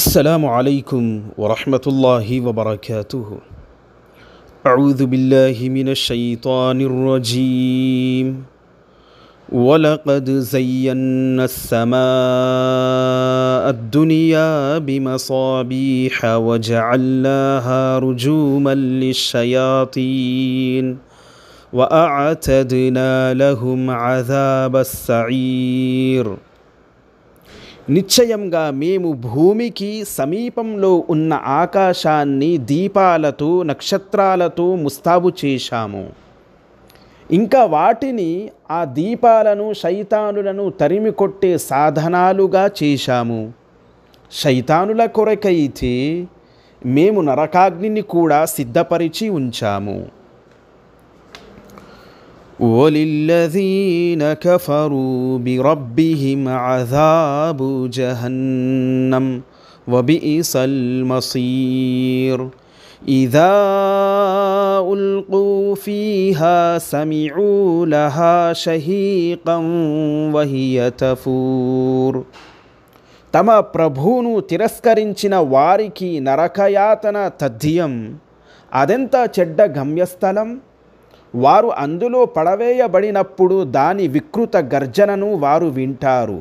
السلام عليكم ورحمة الله وبركاته أعوذ بالله من الشيطان الرجيم ولقد زينا السماء الدنيا بمصابيح وجعلناها رجوما للشياطين وأعتدنا لهم عذاب السعير నిశ్చయంగా మేము భూమికి సమీపంలో ఉన్న ఆకాశాన్ని దీపాలతో నక్షత్రాలతో ముస్తాబు చేశాము ఇంకా వాటిని ఆ దీపాలను శైతానులను తరిమి కొట్టే సాధనాలుగా చేశాము శైతానుల కొరకైతే మేము నరకాగ్నిని కూడా సిద్ధపరిచి ఉంచాము وللذين كفروا بربهم عذاب جهنم وبئس المصير اذا القوا فيها سمعوا لها شهيقا وهي تفور తమ ప్రభువును తిరస్కరించిన వారికి నరకయాతన తథ్యం అదెంత చెడ్డ గమ్యస్థలం వారు అందులో పడవేయబడినప్పుడు దాని వికృత గర్జనను వారు వింటారు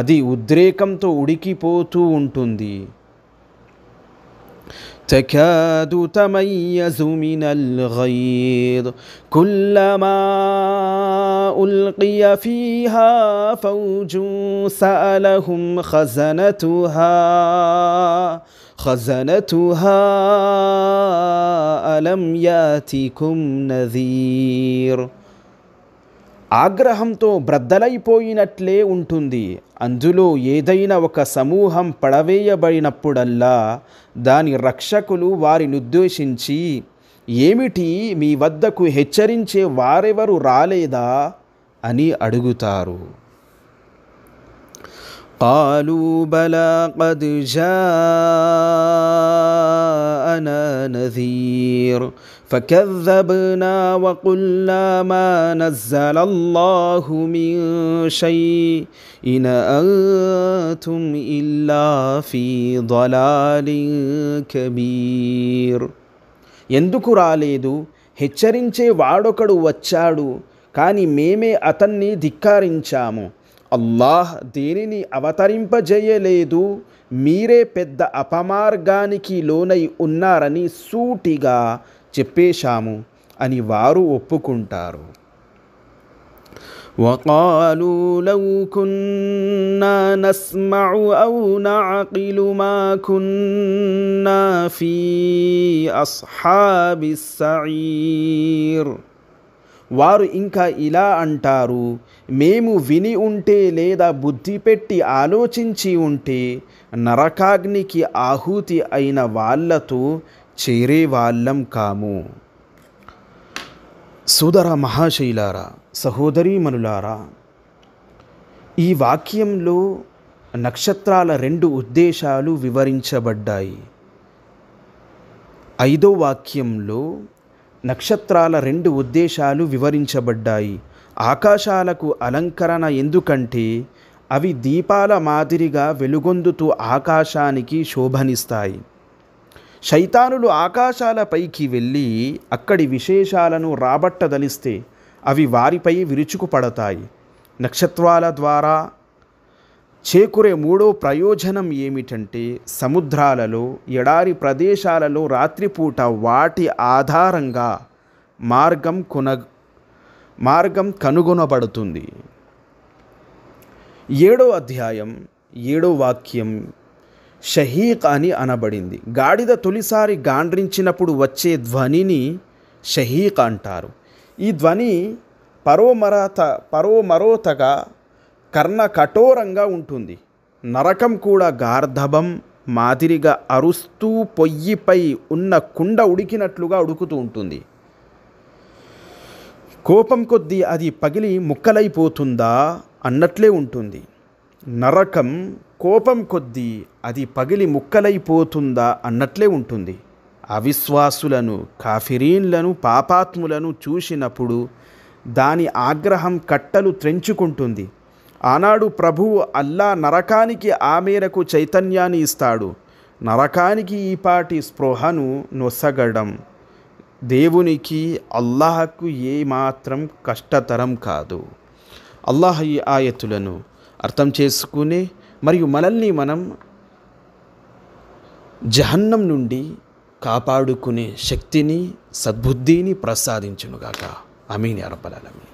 అది ఉద్రేకంతో ఉడికిపోతూ ఉంటుంది تكاد تميز من خزنتها అలం యాతికుం نذير ఆగ్రహంతో బ్రద్దలైపోయినట్లే ఉంటుంది అందులో ఏదైనా ఒక సమూహం పడవేయబడినప్పుడల్లా దాని రక్షకులు వారినుద్దేశించి ఏమిటి మీ వద్దకు హెచ్చరించే వారెవరు రాలేదా అని అడుగుతారు قالوا بلى قد جاءنا نذير فكذبنا وقلنا ما نزل الله من شيء إن أنتم إلا في ضلال كبير ఎందుకు రాలేదు హెచ్చరించే వాడొకడు వచ్చాడు కానీ మేమే అతన్ని ధిక్కారించాము అల్లాహ్ దేనిని అవతరింపజేయలేదు మీరే పెద్ద అపమార్గానికి లోనై ఉన్నారని సూటిగా చెప్పేశాము అని వారు ఒప్పుకుంటారు وقالوا لو كنا نسمع أو نعقل ما كنا في السعير వారు ఇంకా ఇలా అంటారు మేము విని ఉంటే లేదా బుద్ధి పెట్టి ఆలోచించి ఉంటే నరకాగ్నికి ఆహుతి అయిన వాళ్లతో చేరేవాళ్ళం కాము సోదర మహాశైలారా సహోదరీమనులారా ఈ వాక్యంలో నక్షత్రాల రెండు ఉద్దేశాలు వివరించబడ్డాయి ఐదో వాక్యంలో నక్షత్రాల రెండు ఉద్దేశాలు వివరించబడ్డాయి ఆకాశాలకు అలంకరణ ఎందుకంటే అవి దీపాల మాదిరిగా వెలుగొందుతూ ఆకాశానికి శోభనిస్తాయి శైతానులు ఆకాశాలపైకి వెళ్ళి అక్కడి విశేషాలను రాబట్టదలిస్తే అవి వారిపై విరుచుకుపడతాయి నక్షత్రాల ద్వారా చేకురే మూడో ప్రయోజనం ఏమిటంటే సముద్రాలలో ఎడారి ప్రదేశాలలో రాత్రిపూట వాటి ఆధారంగా మార్గం కొన మార్గం కనుగొనబడుతుంది ఏడో అధ్యాయం ఏడో వాక్యం షహీక్ అని అనబడింది గాడిద తొలిసారి గాండ్రించినప్పుడు వచ్చే ధ్వనిని షహీక్ అంటారు ఈ ధ్వని పరోమరత పరోమరోతగా కర్ణ కఠోరంగా ఉంటుంది నరకం కూడా గార్ధభం మాదిరిగా అరుస్తూ పొయ్యిపై ఉన్న కుండ ఉడికినట్లుగా ఉడుకుతూ ఉంటుంది కోపం కొద్దీ అది పగిలి ముక్కలైపోతుందా అన్నట్లే ఉంటుంది నరకం కోపం కొద్దీ అది పగిలి ముక్కలైపోతుందా అన్నట్లే ఉంటుంది అవిశ్వాసులను కాఫిరీన్లను పాపాత్ములను చూసినప్పుడు దాని ఆగ్రహం కట్టలు త్రెంచుకుంటుంది ఆనాడు ప్రభువు అల్లా నరకానికి ఆ మేరకు చైతన్యాన్ని ఇస్తాడు నరకానికి ఈపాటి స్పృహను నొసగడం దేవునికి అల్లాహకు ఏమాత్రం కష్టతరం కాదు అల్లాహ్ ఈ ఆయతులను అర్థం చేసుకుని మరియు మనల్ని మనం జహన్నం నుండి కాపాడుకునే శక్తిని సద్బుద్ధిని ప్రసాదించునుగాక అమీని అరబ్బలమీ